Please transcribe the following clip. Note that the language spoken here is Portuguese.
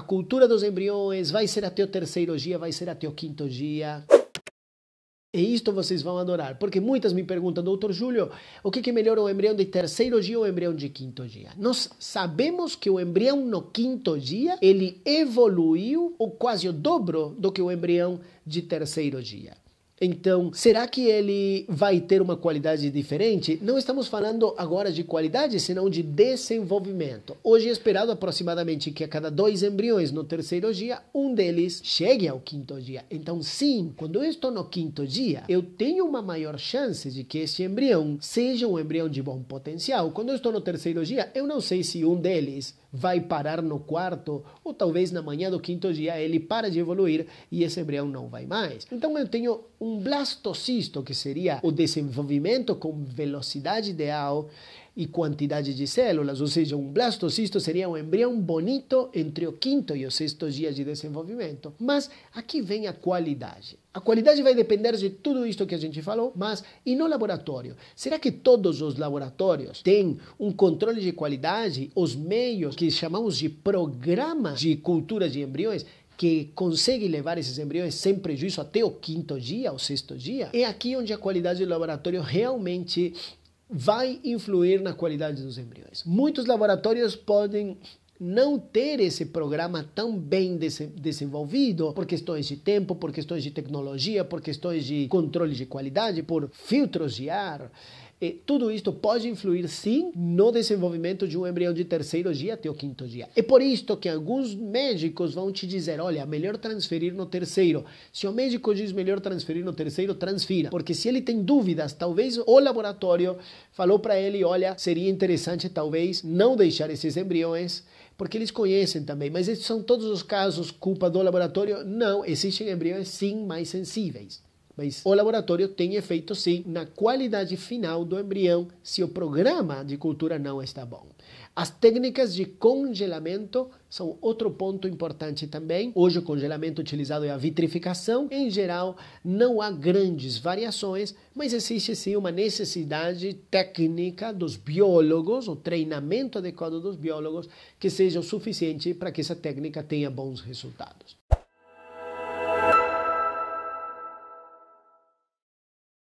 a cultura dos embriões, vai ser até o terceiro dia, vai ser até o quinto dia. E isto vocês vão adorar, porque muitas me perguntam, doutor Júlio, o que, é melhor o embrião de terceiro dia ou o embrião de quinto dia? Nós sabemos que o embrião no quinto dia, ele evoluiu ou quase o dobro do que o embrião de terceiro dia. Então, será que ele vai ter uma qualidade diferente? Não estamos falando agora de qualidade, senão de desenvolvimento. Hoje é esperado aproximadamente que a cada dois embriões no terceiro dia, um deles chegue ao quinto dia. Então, sim, quando eu estou no quinto dia, eu tenho uma maior chance de que esse embrião seja um embrião de bom potencial. Quando eu estou no terceiro dia, eu não sei se um deles vai parar no quarto, ou talvez na manhã do quinto dia ele para de evoluir e esse embrião não vai mais. Então, eu tenho um um blastocisto, que seria o desenvolvimento com velocidade ideal e quantidade de células, ou seja, um blastocisto seria um embrião bonito entre o quinto e o sexto dia de desenvolvimento. Mas aqui vem a qualidade. A qualidade vai depender de tudo isto que a gente falou, mas e no laboratório? Será que todos os laboratórios têm um controle de qualidade, os meios que chamamos de programa de cultura de embriões? que consegue levar esses embriões sem prejuízo até o quinto dia, o sexto dia, é aqui onde a qualidade do laboratório realmente vai influir na qualidade dos embriões. Muitos laboratórios podem não ter esse programa tão bem desenvolvido por questões de tempo, por questões de tecnologia, por questões de controle de qualidade, por filtros de ar. E tudo isto pode influir, sim, no desenvolvimento de um embrião de terceiro dia até o quinto dia. É por isto que alguns médicos vão te dizer: olha, melhor transferir no terceiro. Se o médico diz melhor transferir no terceiro, transfira. Porque se ele tem dúvidas, talvez o laboratório falou para ele: olha, seria interessante talvez não deixar esses embriões porque eles conhecem também. Mas esses são todos os casos culpa do laboratório? Não, existem embriões sim mais sensíveis mas é o laboratório tem efeito sim na qualidade final do embrião se o programa de cultura não está bom. As técnicas de congelamento são outro ponto importante também. Hoje o congelamento utilizado é a vitrificação. Em geral, não há grandes variações, mas existe sim uma necessidade técnica dos biólogos, o treinamento adequado dos biólogos, que seja o suficiente para que essa técnica tenha bons resultados.